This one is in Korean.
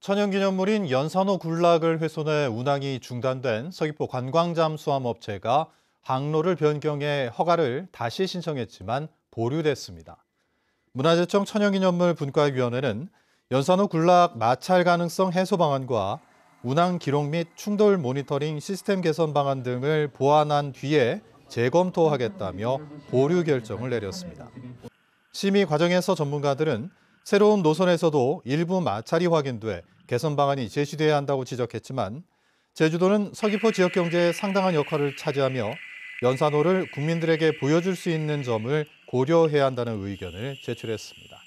천연기념물인 연산호 군락을 훼손해 운항이 중단된 서귀포 관광잠수함업체가 항로를 변경해 허가를 다시 신청했지만 보류됐습니다. 문화재청 천연기념물 분과위원회는 연산호 군락 마찰 가능성 해소 방안과 운항 기록 및 충돌 모니터링 시스템 개선 방안 등을 보완한 뒤에 재검토하겠다며 보류 결정을 내렸습니다. 심의 과정에서 전문가들은 새로운 노선에서도 일부 마찰이 확인돼 개선 방안이 제시돼야 한다고 지적했지만 제주도는 서귀포 지역 경제에 상당한 역할을 차지하며 연산호를 국민들에게 보여줄 수 있는 점을 고려해야 한다는 의견을 제출했습니다.